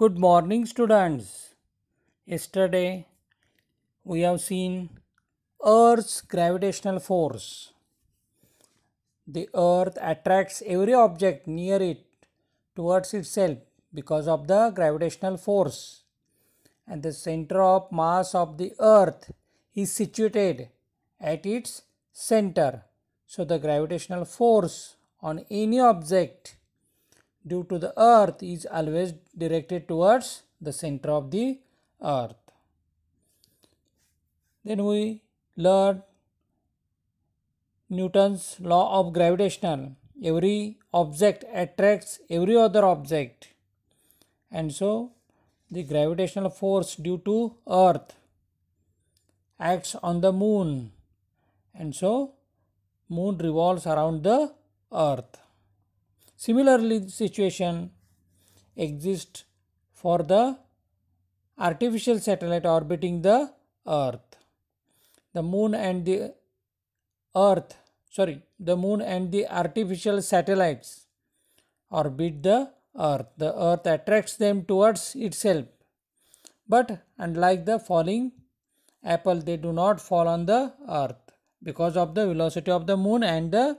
Good morning, students. Yesterday, we have seen Earth's gravitational force. The Earth attracts every object near it towards itself because of the gravitational force. And the center of mass of the Earth is situated at its center. So, the gravitational force on any object due to the earth is always directed towards the center of the earth. Then we learn Newton's law of gravitational. Every object attracts every other object. And so the gravitational force due to earth acts on the moon. And so moon revolves around the earth. Similarly, situation exists for the artificial satellite orbiting the Earth. The moon and the Earth, sorry, the moon and the artificial satellites orbit the Earth. The Earth attracts them towards itself. But unlike the falling apple, they do not fall on the Earth because of the velocity of the moon and the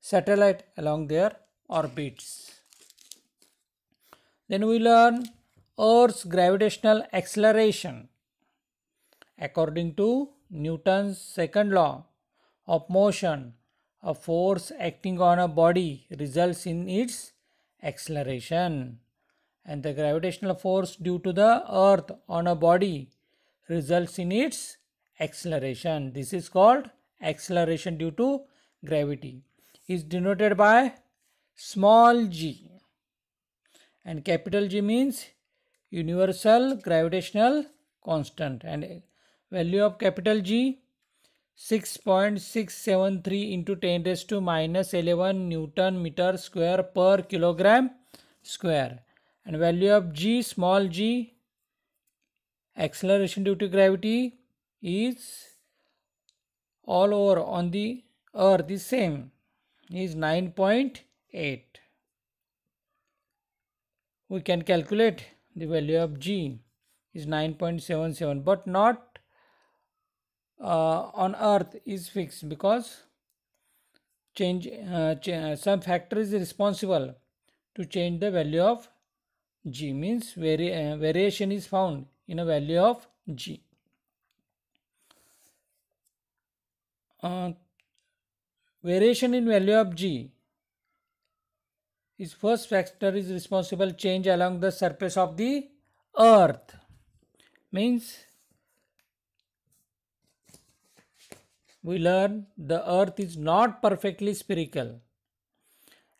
satellite along their orbits. Then we learn Earth's gravitational acceleration according to Newton's second law of motion a force acting on a body results in its acceleration and the gravitational force due to the earth on a body results in its acceleration this is called acceleration due to gravity is denoted by small g and capital G means universal gravitational constant and value of capital G 6.673 into 10 raised to minus 11 newton meter square per kilogram square and value of g small g acceleration due to gravity is all over on the earth the same is 9.8 8. We can calculate the value of G is 9.77 but not uh, on earth is fixed because change, uh, uh, some factor is responsible to change the value of G means vari uh, variation is found in a value of G. Uh, variation in value of G its first factor is responsible change along the surface of the earth. Means we learn the earth is not perfectly spherical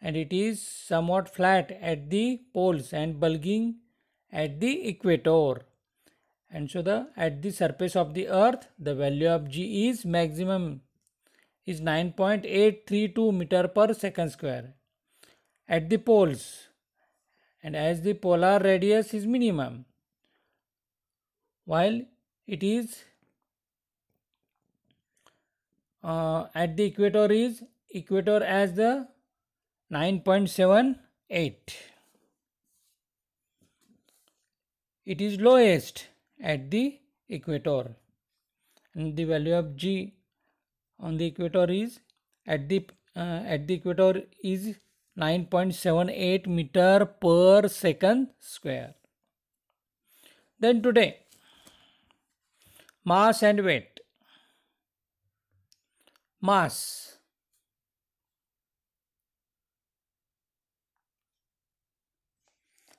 and it is somewhat flat at the poles and bulging at the equator and so the at the surface of the earth the value of g is maximum is 9.832 meter per second square at the poles and as the polar radius is minimum while it is uh, at the equator is equator as the 9.78 it is lowest at the equator and the value of g on the equator is at the uh, at the equator is 9.78 meter per second square. Then today, mass and weight. Mass.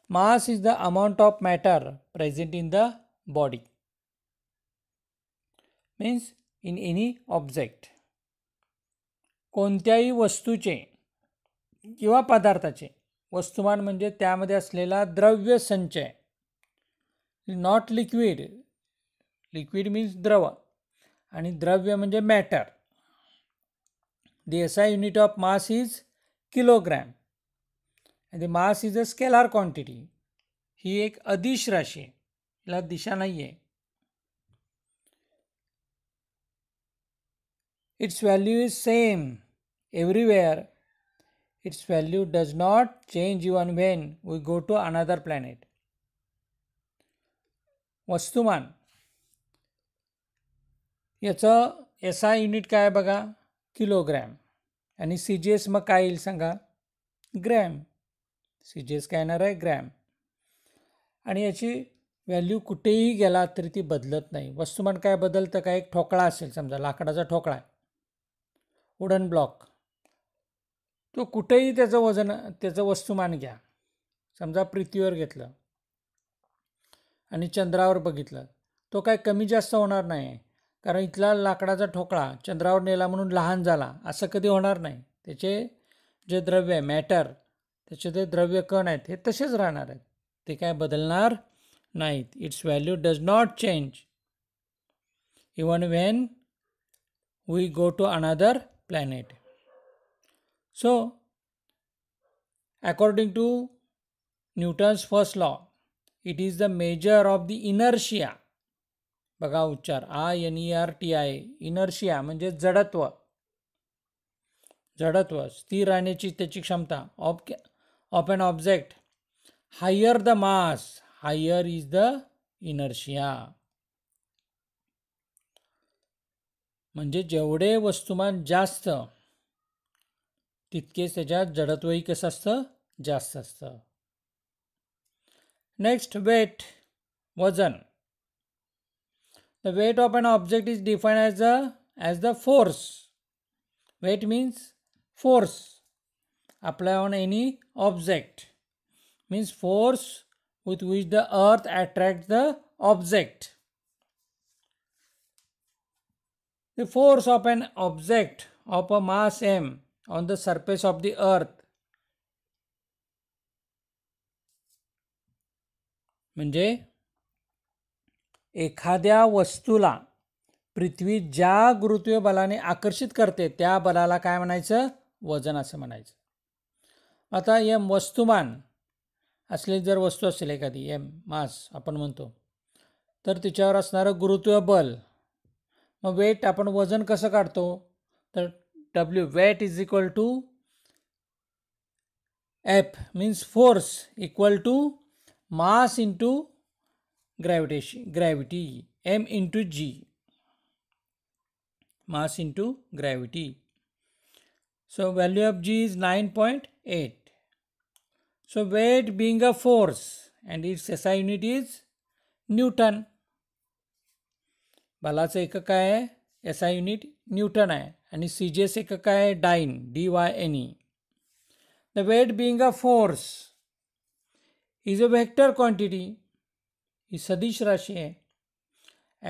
Mass is the amount of matter present in the body. Means in any object. कोणत्याही वस्तूचे किंवा पदार्थाचे वस्तुमान म्हणजे त्यामध्ये असलेला द्रव्य संचय नॉट लिक्विड लिक्विड मीन्स द्रव आणि द्रव्य म्हणजे matter the SI unit of mass is kilogram the mass is a scalar quantity ही एक अदिश राशी आहे दिशा नाही आहे its value is same everywhere its value does not change even when we go to another planet वस्तुमान याचं एस आय युनिट काय बघा किलोग्रॅम आणि सी जी एस मग काय येईल सांगा ग्रॅम सी जी एस काय येणार आहे ग्रॅम आणि याची व्हॅल्यू कुठेही गेला तरी ती बदलत नाही वस्तुमान काय बदलतं काय एक ठोकळा असेल समजा लाकडाचा ठोकळा आहे वुडन ब्लॉक तो कुठेही त्याचं वजन त्याचं वस्तुमान घ्या समजा पृथ्वीवर घेतलं आणि चंद्रावर बघितलं तो काय कमी जास्त होणार नाही कारण इथला लाकडाचा ठोकळा चंद्रावर नेला म्हणून लहान झाला असं कधी होणार नाही त्याचे जे द्रव्य आहे मॅटर त्याचे जे द्रव्य कण आहेत हे तसेच राहणार आहेत ते काय बदलणार नाहीत its value does not change even when we go to another planet so according to Newton's first law it is the measure of the inertia बघा उच्चार I N E R T I inertia म्हणजे जडत्व जडत्व स्थिर राहण्याची त्याची क्षमता of of and object higher the mass higher is the inertia म्हणजे जेवढे वस्तुमान जास्त तितकेच त्याच्यात जडत्वही कसं असतं जास्त असतं नेक्स्ट वेट वजन the weight of an object is define as a as the force weight means force apply on any object means force with which the earth attract the object the force of an object of a mass M on the surface of the earth म्हणजे एखाद्या वस्तूला पृथ्वी ज्या गुरुत्व बलाने आकर्षित करते त्या बलाला काय म्हणायचं वजन असं म्हणायचं आता एम वस्तुमान असले जर वस्तू असेल एखादी एम मास आपण म्हणतो तर तिच्यावर असणारं गुरुत्व बल मग वेट आपण वजन कसं काढतो तर W weight is equal to F means force equal to mass into gravitation gravity M into G mass into gravity. So value of G is 9.8. So weight being a force and its SI unit is Newton. बलाचं एकक काय आहे SI unit newton आहे आणि C जी एस एक काय dyne D Y N E the weight being a force is a vector quantity ही सदिश राशी आहे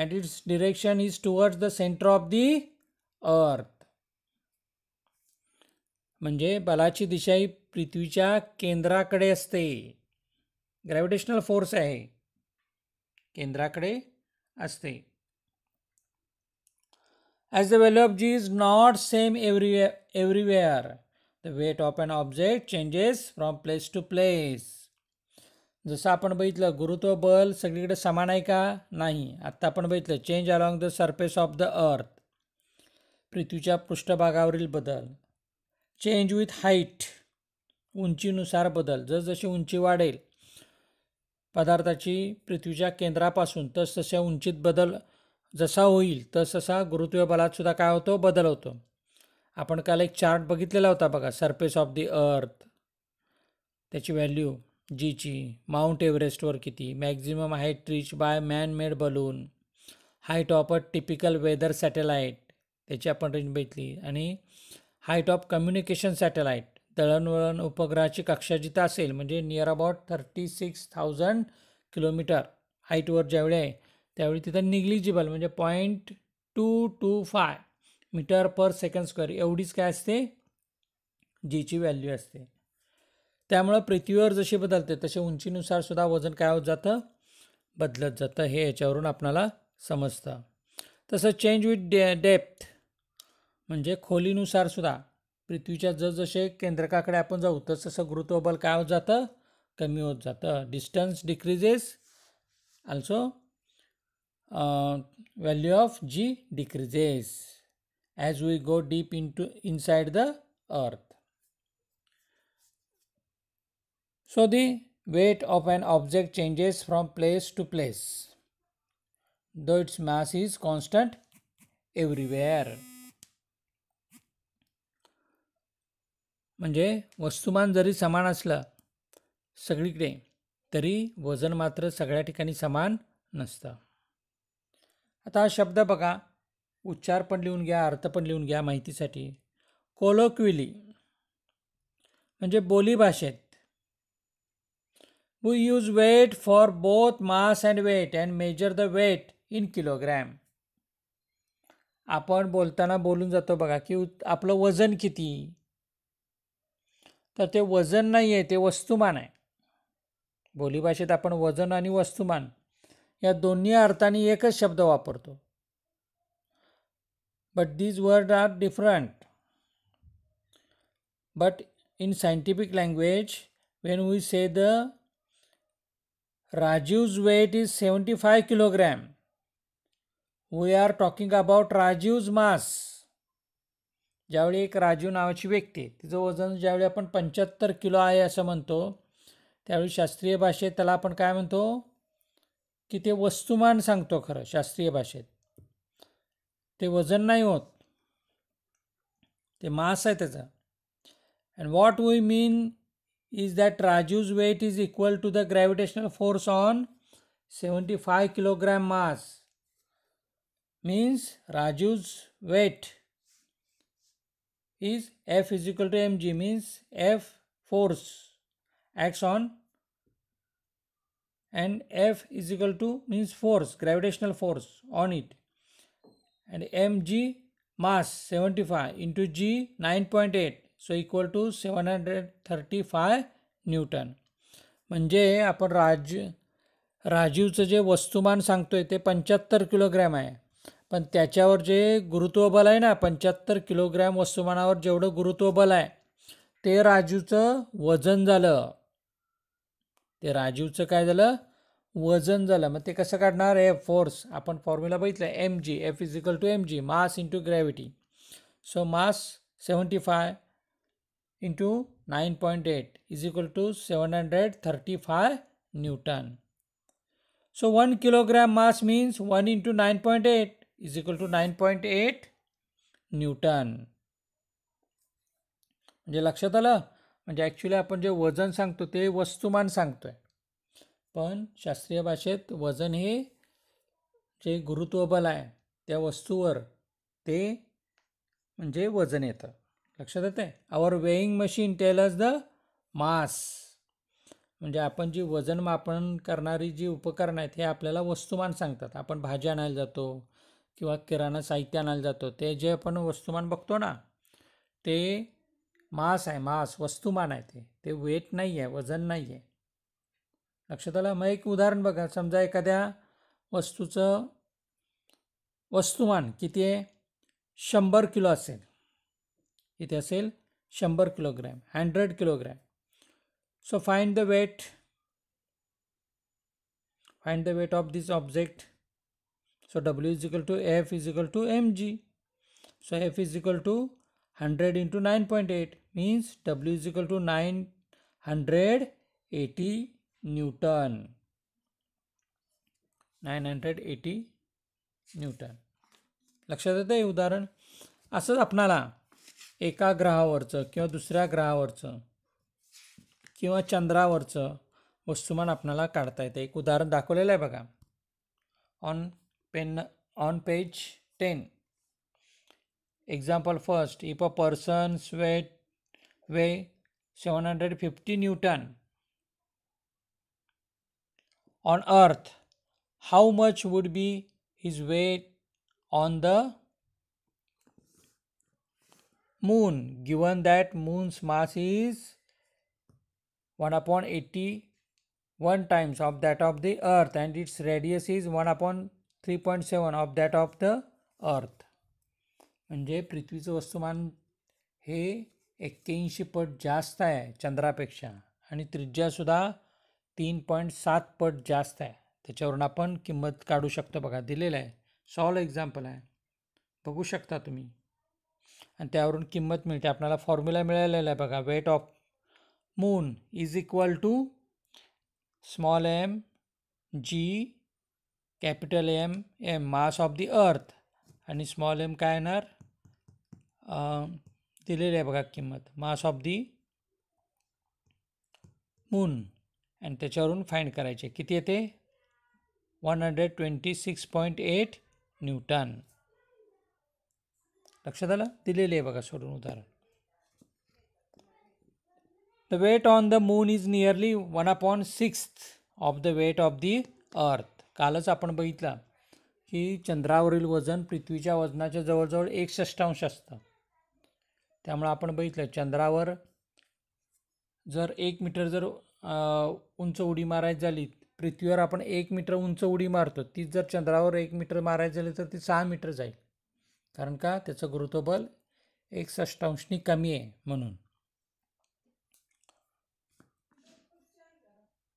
and its direction is towards the centre of the earth म्हणजे बलाची दिशा ही पृथ्वीच्या केंद्राकडे असते ग्रॅव्हिटेशनल फोर्स आहे केंद्राकडे असते As the g is not same everywhere, everywhere, the weight of an object changes from place to place. जसं आपण बघितलं गुरुत्व बल सगळीकडे समान आहे का नाही आत्ता आपण बघितलं change along the surface of the earth पृथ्वीच्या पृष्ठभागावरील बदल चेंज विथ हाईट उंचीनुसार बदल जसजशी उंची वाढेल पदार्थाची पृथ्वीच्या केंद्रापासून तशा उंचीत बदल जसा होईल तससा गुरुत्वीय बलात सुद्धा काय होतो बदल होतो आपण काल एक चार्ट बघितलेला होता बघा सरफेस ऑफ द अर्थ त्याची व्हॅल्यू जीची माउंट एव्हरेस्टवर किती maximum height reach by man made balloon height of a typical weather satellite त्याची आपण रेंज बघितली आणि हाईट ऑफ कम्युनिकेशन सॅटेलाईट दळणवळण उपग्रहाची कक्षा जिथं असेल म्हणजे near about thirty six thousand kilometre हाईटवर ज्यावेळी आहे त्यावेळी तिथं निग्लिजिबल म्हणजे point two two five metre per second square एवढीच काय असते जीची व्हॅल्यू असते त्यामुळं पृथ्वीवर जशी बदलते तसे उंचीनुसार सुद्धा वजन काय होत जातं बदलत जातं हे याच्यावरून आपणाला समजतं तसं चेंज विथ डे डेप्थ म्हणजे खोलीनुसार सुद्धा पृथ्वीच्या जसजसे केंद्रकाकडे आपण जाऊ तसं गुरुत्वबल काय होत जातं कमी होत जातं distance decreases also value of g decreases as we go deep into inside the earth so the weight of an object changes from place to place though its mass is constant everywhere. म्हणजे वस्तुमान जरी समान असलं सगळीकडे तरी वजन मात्र सगळ्या ठिकाणी समान नसतं आता हा शब्द बघा उच्चार पण लिहून घ्या अर्थ पण लिहून घ्या माहितीसाठी कोलोक्विली म्हणजे बोलीभाषेत we use weight for both mass and weight and measure the weight in kilogram आपण बोलताना बोलून जातो बघा की आपलं वजन किती तर ते वजन नाही आहे ते वस्तुमान आहे बोलीभाषेत आपण वजन आणि वस्तुमान या दोन्ही अर्थाने एकच शब्द वापरतो but these word are different but in scientific language when we say the weight is seventy five kilogram we are talking about Rajeev's mass ज्यावेळी एक राजीव नावाची व्यक्ती तिचं वजन ज्यावेळी आपण पंच्याहत्तर किलो आहे असं म्हणतो त्यावेळी शास्त्रीय भाषेत त्याला आपण काय म्हणतो की ते वस्तुमान सांगतो खरं शास्त्रीय भाषेत ते वजन नाही होत ते मास आहे त्याचा and what we mean is that Raju's weight is equal to the gravitational force on seventy five kilogram mass means Raju's weight is F is equal to M G means F force acts on and F is equal to means force, gravitational force on it. And mg mass 75 into g 9.8 so equal to seven hundred thirty five newton म्हणजे आपण राज राजीवचं जे वस्तुमान सांगतो आहे ते पंच्याहत्तर kilogram आहे पण त्याच्यावर जे गुरुत्वबल आहे ना पंच्याहत्तर किलोग्रॅम वस्तुमानावर जेवढं गुरुत्वबल आहे ते राजूचं वजन झालं ते राजीवचं काय झालं वजन झालं मग ते कसं काढणार आहे फोर्स आपण फॉर्म्युला बघितलं M G F is equal to M G mass into gravity so mass seventy five into nine point eight is equal to seven hundred thirty five newton so one kilogram mass means one into nine point eight is equal to nine point eight newton म्हणजे लक्षात आलं म्हणजे actually आपण जे वजन सांगतो ते वस्तुमान सांगतो आहे पण शास्त्रीय भाषेत वजन हे जे गुरुत्वबल आहे त्या वस्तूवर ते म्हणजे वजन येतं लक्षात येतं आहे our weighing machine as the mass म्हणजे आपण जी वजन मापन करणारी जी उपकरणं आहेत हे आपल्याला वस्तुमान सांगतात आपण भाज्या आणायला जातो किंवा किराणा साहित्य आणायला जातो ते जे आपण वस्तुमान बघतो ना ते मास आहे मास वस्तुमान आहे ते ते वेट नाही आहे वजन नाही आहे लक्षात आलं मग एक उदाहरण बघा समजा एखाद्या वस्तूचं वस्तुमान किती आहे शंभर किलो असेल किती असेल शंभर kilogram hundred kilogram so find the weight find the weight of this object so W is equal to F is equal to M G so F is equal to 100 into 9.8 means W is equal to 980 Newton. 980 newton लक्षात येतं हे उदाहरण असंच आपणाला एका ग्रहावरचं किंवा दुसऱ्या ग्रहावरचं किंवा चंद्रावरचं वस्तुमान आपणाला काढता येतं एक उदाहरण दाखवलेलं आहे बघा on pen on page ten Example first, if a person's weight weigh 750 Newton on earth, how much would be his weight on the moon given that moon's mass is 1 upon 81 times of that of the earth and its radius is 1 upon 3.7 of that of the earth म्हणजे पृथ्वीचं वस्तुमान हे एक्क्याऐंशी पट जास्त आहे चंद्रापेक्षा आणि त्रिज्यासुद्धा तीन पॉईंट सात पट जास्त आहे त्याच्यावरून आपण किंमत काढू शकतो बघा दिलेलं आहे सॉल एक्झाम्पल आहे बघू शकता तुम्ही आणि त्यावरून किंमत मिळते आपल्याला फॉर्म्युला मिळालेला आहे बघा weight of moon is equal to small M G capital M M mass of the earth आणि स्मॉल एम काय येणार दिलेली आहे बघा किंमत मास ऑफ दी मून आणि त्याच्यावरून फाईंड करायचे किती येते one hundred twenty six point eight newton लक्षात आलं दिलेली आहे बघा सोडून उदाहरण the weight on the moon is nearly one upon sixth of the weight of the earth कालच आपण बघितलं की चंद्रावरील वजन पृथ्वीच्या वजनाच्या जवळजवळ एक षष्ठांश असतं त्यामुळं आपण बघितलं चंद्रावर जर एक मीटर जर उंच उडी मारायची झाली पृथ्वीवर आपण एक मीटर उंच उडी मारतो तीच जर चंद्रावर एक मीटर मारायची झाली तर ती सहा मीटर जाईल कारण का त्याचं गुरुत्वबल एक षष्टांशनी कमी आहे म्हणून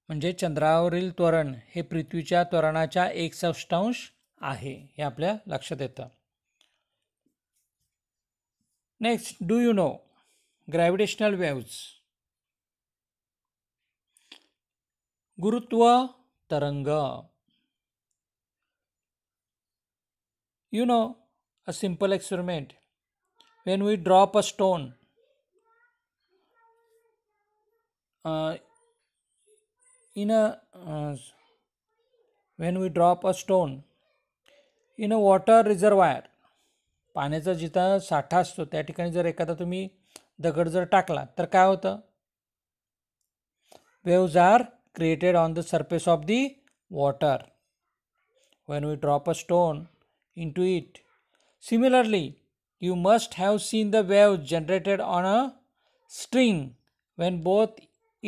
म्हणजे चंद्रावरील त्वरण हे पृथ्वीच्या त्वरणाच्या एक आहे हे आपल्या लक्षात येतं Next, do you know gravitational waves? Gurutva Taranga. You know, a simple experiment. When we drop a stone, uh, in a uh, when we drop a stone in a water reservoir पाण्याचा जिथं साठा असतो त्या ठिकाणी जर एखादा तुम्ही दगड जर टाकला तर काय होतं waves are created on the surface of the water when we drop a stone into it similarly you must have seen the waves generated on a string when both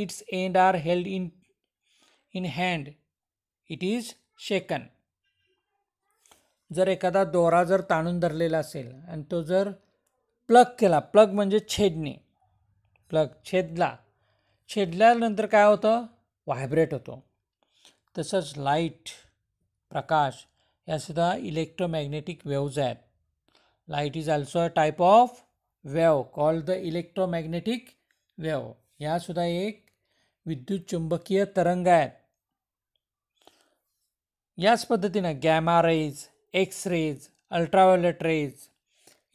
its end are held in in hand it is shaken जर एखादा दोरा जर ताणून धरलेला असेल आणि तो जर प्लग केला प्लग म्हणजे छेदणे प्लग छेदला छेदल्यानंतर काय होतं व्हायब्रेट होतो तसंच लाईट प्रकाश यासुद्धा इलेक्ट्रोमॅग्नेटिक वेव्ज आहेत light is also a type of wave call the electromagnetic wave यासुद्धा एक विद्युत चुंबकीय तरंग आहेत याच पद्धतीनं gamma rays X rays ultraviolet rays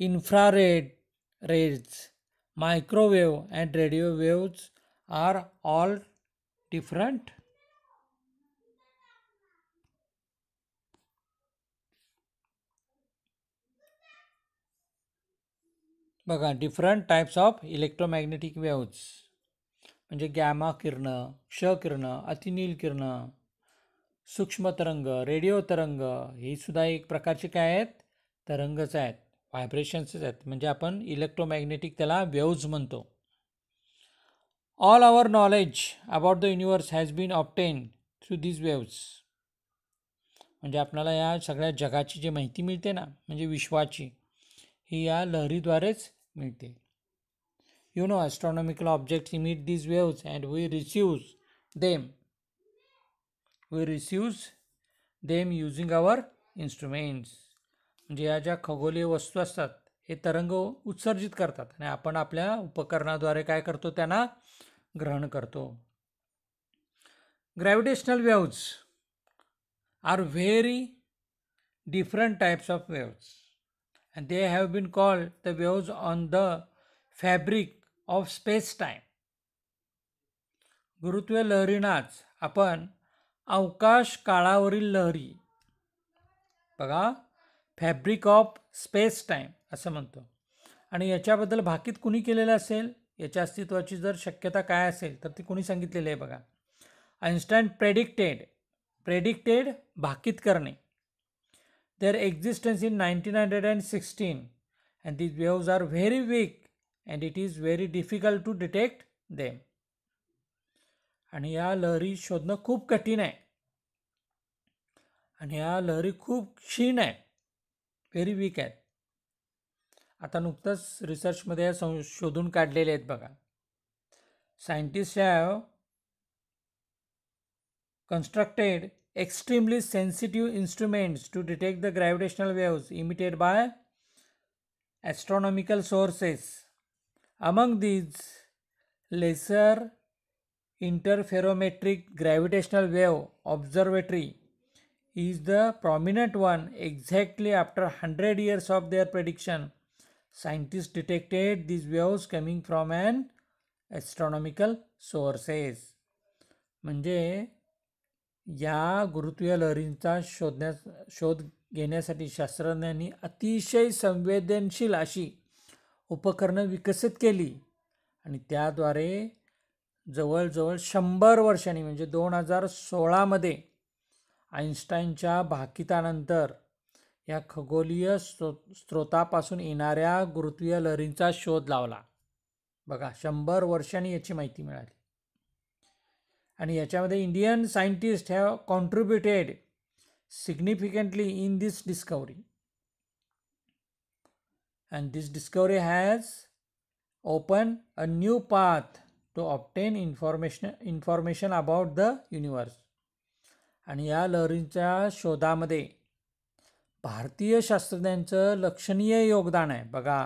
infrared rays microwave and radio waves are all different बघा different types of electromagnetic waves म्हणजे गॅमा किरणं क्ष किरणं अतिनील किरणं सूक्ष्म तरंग रेडिओ तरंग हे सुद्धा एक प्रकारचे काय आहेत तरंगच आहेत व्हायब्रेशन्सच आहेत म्हणजे आपण इलेक्ट्रोमॅग्नेटिक त्याला वेव्ज म्हणतो all our knowledge about the universe has been obtained through these waves म्हणजे आपल्याला या सगळ्या जगाची जी माहिती मिळते ना म्हणजे विश्वाची ही या लहरीद्वारेच मिळते you know astronomical objects emit these waves and we receives them we receives them using our instruments म्हणजे या ज्या खगोलीय वस्तू असतात हे तरंग उत्सर्जित करतात आणि आपण आपल्या उपकरणाद्वारे काय करतो त्यांना ग्रहण करतो gravitational waves are very different types of waves and they have been called the waves on the fabric of space time गुरुत्व लहरीनाच आपण अवकाश काळावरील लहरी बघा फॅब्रिक ऑफ स्पेस टाईम असं म्हणतो आणि याच्याबद्दल भाकीत कुणी केलेलं असेल याच्या अस्तित्वाची जर शक्यता काय असेल तर ती कुणी सांगितलेली आहे बघा आइन्स्टाईन प्रेडिक्टेड प्रेडिक्टेड भाकीत करणे nineteen hundred and sixteen and these waves are very weak and it is very difficult to detect them आणि या लहरी शोधणं खूप कठीण आहे आणि या लहरी खूप क्षीण आहे व्हेरी वीक आहेत आता नुकतंच रिसर्चमध्ये सं शोधून काढलेले आहेत बघा scientist have constructed extremely sensitive instruments to detect the gravitational waves emitted by astronomical sources among these laser interferometric gravitational wave observatory is the prominent one exactly after hundred years of their prediction scientist detected these waves coming from an astronomical sources म्हणजे या गुरुत्वीय लहरींचा शोधण्यास शोध घेण्यासाठी शास्त्रज्ञांनी अतिशय संवेदनशील अशी उपकरणं विकसित केली आणि त्याद्वारे जवळजवळ शंभर वर्षांनी म्हणजे दोन हजार सोळामध्ये आईन्स्टाईनच्या भाकितानंतर या खगोलीय स्रो स्रोतापासून येणाऱ्या गुरुत्वीय लहरींचा शोध लावला बघा शंभर वर्षांनी याची माहिती मिळाली आणि याच्यामध्ये Indian scientist have contributed significantly in this discovery and this discovery has open a new path to obtain information information about the universe आणि या लहरींच्या शोधामध्ये भारतीय शास्त्रज्ञांचं लक्षणीय योगदान आहे बघा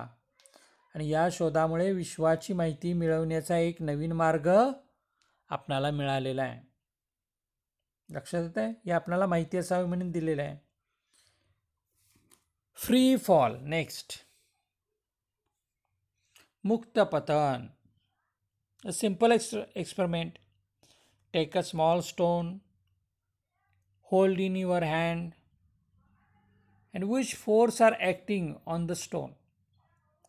आणि या शोधामुळे विश्वाची माहिती मिळवण्याचा एक नवीन मार्ग आपणाला मिळालेला आहे लक्षात येतं आहे हे आपणाला माहिती असावी म्हणून दिलेलं आहे फ्री फॉल नेक्स्ट मुक्त पतन A simple ex experiment take a small stone, hold in your hand, and which force are acting on the stone.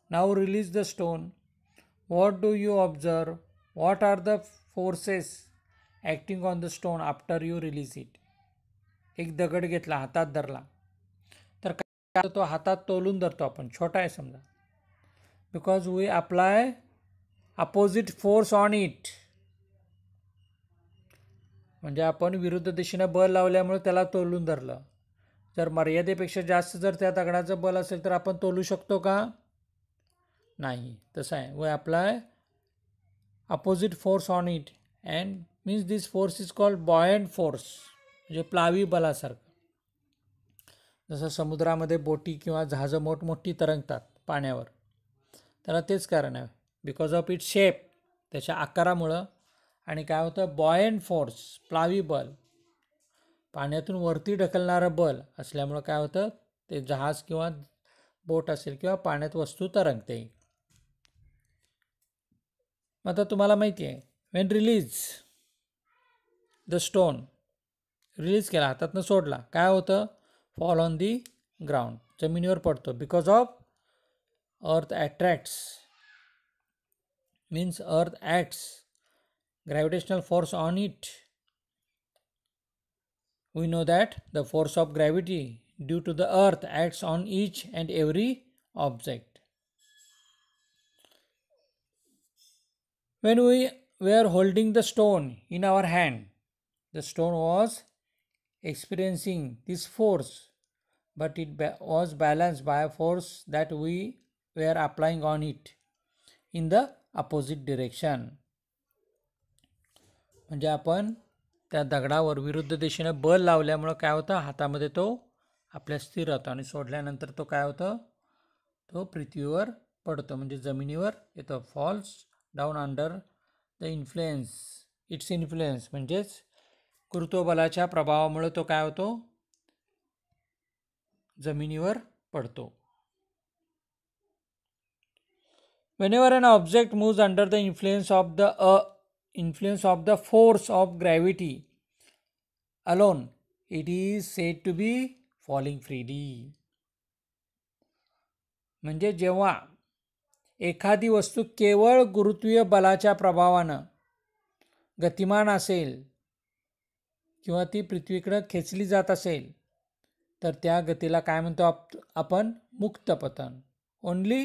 Now release the stone. What do you observe? What are the forces acting on the stone after you release it? एक दगड घेतला हातात धरला तर काय तो हातात तोलून धरतो आपण छोटा आहे समजा because we apply opposite force on it म्हणजे आपण विरुद्ध दिशेनं बल लावल्यामुळे त्याला तोलून धरलं जर मर्यादेपेक्षा जास्त जर त्या दगडाचं बल असेल तर आपण तोलू शकतो का नाही तसं आहे we apply opposite force on it and means this force is called buoyant force म्हणजे प्लावी बलासारखं जसं समुद्रामध्ये बोटी किंवा जहाजं मोठमोठी तरंगतात पाण्यावर त्याला तेच कारण आहे बिकॉज ऑफ इट शेप त्याच्या आकारामुळं आणि काय होतं बॉयन फोर्स प्लावी बल पाण्यातून वरती ढकलणारं बल असल्यामुळं काय होतं ते जहाज किंवा बोट असेल किंवा पाण्यात वस्तू तरंगते मग आता तुम्हाला माहिती आहे when release the stone release केला हातातनं सोडला काय होतं फॉल ऑन दी ग्राउंड जमिनीवर पडतो because of earth attracts means earth acts gravitational force on it we know that the force of gravity due to the earth acts on each and every object when we were holding the stone in our hand the stone was experiencing this force but it ba was balanced by a force that we were applying on it in the opposite direction म्हणजे आपण त्या दगडावर विरुद्ध दिशेनं बल लावल्यामुळं काय होतं हातामध्ये तो आपल्या स्थिर राहतो आणि सोडल्यानंतर तो काय होतं तो पृथ्वीवर पडतो म्हणजे जमिनीवर येतो falls down under the influence its influence म्हणजेच कृतोबलाच्या प्रभावामुळं तो काय होतो जमिनीवर पडतो whenever an object moves under the influence of the uh, influence of the force of gravity alone it is said to be falling freely म्हणजे जेव्हा एखादी वस्तू केवळ गुरुत्वीय बलाच्या प्रभावानं गतिमान असेल किंवा ती पृथ्वीकडं खेचली जात असेल तर त्या गतीला काय म्हणतो आप आपण पतन only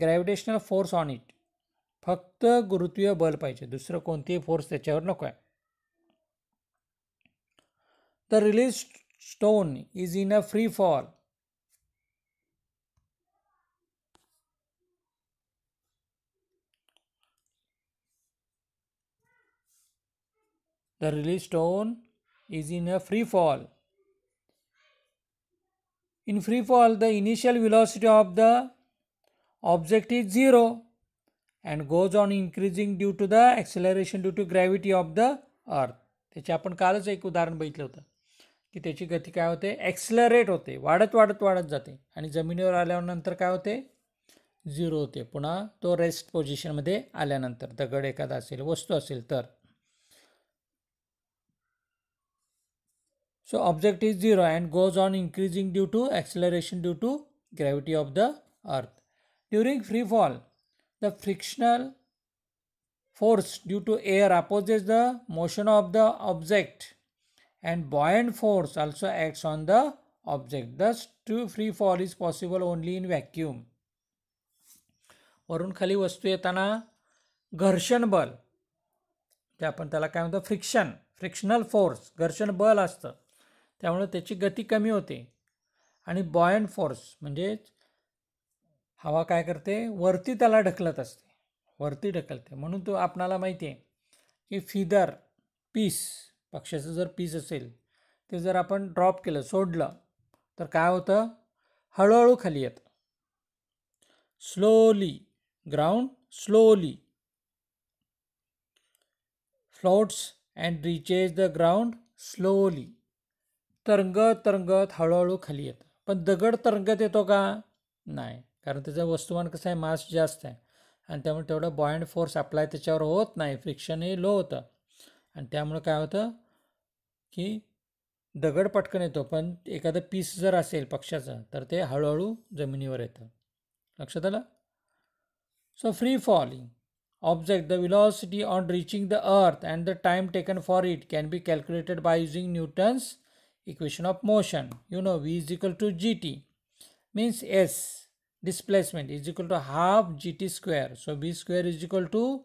gravitational force on it फक्त गुरुत्वीय बल पाहिजे दुसरं कोणतेही फोर्स त्याच्यावर नको आहे the release stone is in a free fall the release stone is in a free fall in free fall the initial velocity of the object is 0 and goes on increasing due to the acceleration due to gravity of the earth त्याचे आपण कालच एक उदाहरण बघितलं होतं की त्याची गती काय होते ॲक्सिलरेट होते वाढत वाढत वाढत जाते आणि जमिनीवर आल्यानंतर काय होते झिरो होते पुन्हा तो रेस्ट पोझिशनमध्ये आल्यानंतर दगड एखादा असेल वस्तू असेल तर so object is zero and goes on increasing due to acceleration due to gravity of the earth During free fall, the frictional force due to air opposes the motion of the object and buoyant force also acts on the object. Thus, true free fall is possible only in vacuum. varun खाली vastu yetana gharshan बल te apan त्याला kay म्हणतो friction, frictional force, gharshan बल asto tyamule tachi गती कमी hote ani buoyant force mhanje हवा काय करते वरती त्याला ढकलत असते वरती ढकलते म्हणून तो आपणाला माहिती आहे की फिदर पीस पक्ष्याचं जर पीस असेल ते जर आपण ड्रॉप केलं सोडलं तर काय होतं हळूहळू खाली येतं slowly ground slowly floats and reaches the ground slowly तरंगत तरंगत हळूहळू खाली येतं पण दगड तरंगत येतो का नाही कारण त्याचं वस्तुमान कसं आहे मास जास्त आहे आणि त्यामुळे तेवढं बॉयंड फोर्स अप्लाय त्याच्यावर होत नाही फ्रिक्शन हे लो होतं आणि त्यामुळे काय होतं की दगड पटकन येतो पण एखादं पीस जर असेल पक्षाचं तर ते हळूहळू जमिनीवर येतं लक्षात आलं so free falling object the velocity on reaching the earth and the time taken for it can be calculated by using Newton's equation of motion you know V is equal to G T means S displacement is equal to half gt square so v square is equal to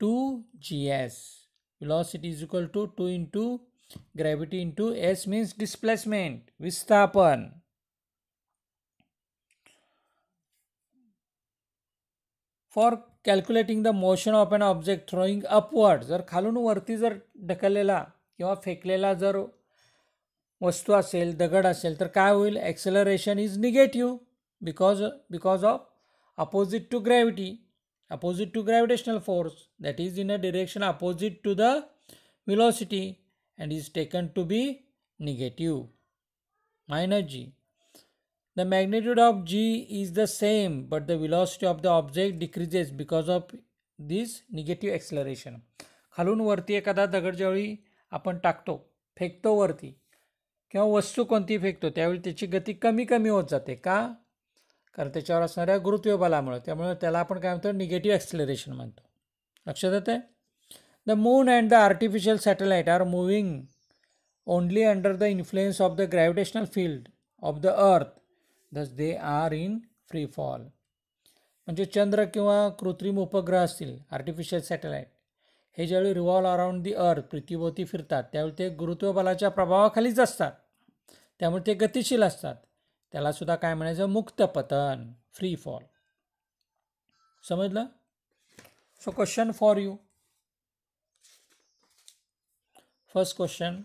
2 gs velocity is equal to 2 into gravity into s means displacement vistapan for calculating the motion of an object throwing upward जर खालून वरती जर ढकललेला किंवा फेकलेला जर वस्तू असेल दगड असेल तर काय होईल acceleration is negative because because of opposite to gravity opposite to gravitational force that is in a direction opposite to the velocity and is taken to be negative minus g the magnitude of g is the same but the velocity of the object decreases because of this negative acceleration खालून वरती एखादा दगड ज्यावेळी आपण टाकतो फेकतो वरती किंवा वस्तू कोणती फेकतो त्यावेळी त्याची गती कमी कमी होत जाते का कारण त्याच्यावर असणाऱ्या गुरुत्व बलामुळे त्यामुळे त्याला आपण काय म्हणतो निगेटिव्ह ॲक्सिलरेशन म्हणतो लक्षात येते the moon and the artificial satellite are moving only under the influence of the gravitational field of the earth thus they are in free fall म्हणजे चंद्र किंवा कृत्रिम उपग्रह असतील आर्टिफिशियल सॅटेलाईट हे ज्यावेळी रिव्हॉल्व अराउंड दी अर्थ पृथ्वीभोवती फिरतात त्यावेळी ते बलाच्या प्रभावाखालीच असतात त्यामुळे ते गतिशील असतात त्याला सुद्धा काय म्हणायचं मुक्त पतन फ्री फॉल समजलं so question for you first question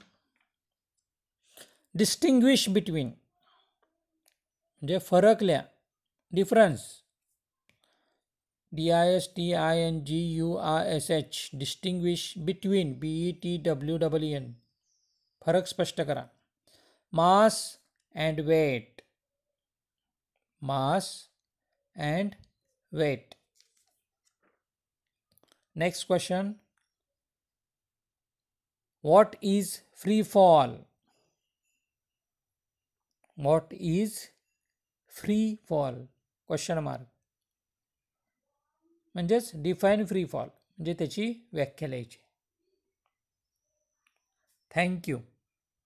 distinguish between म्हणजे फरकल्या difference D I S T I N G U R S H distinguish between B E T W W N फरक स्पष्ट करा mass and weight mass and weight. Next question. What is free fall? What is free fall? Question mark. म्हणजेच define free fall म्हणजे त्याची व्याख्या लिहायची thank you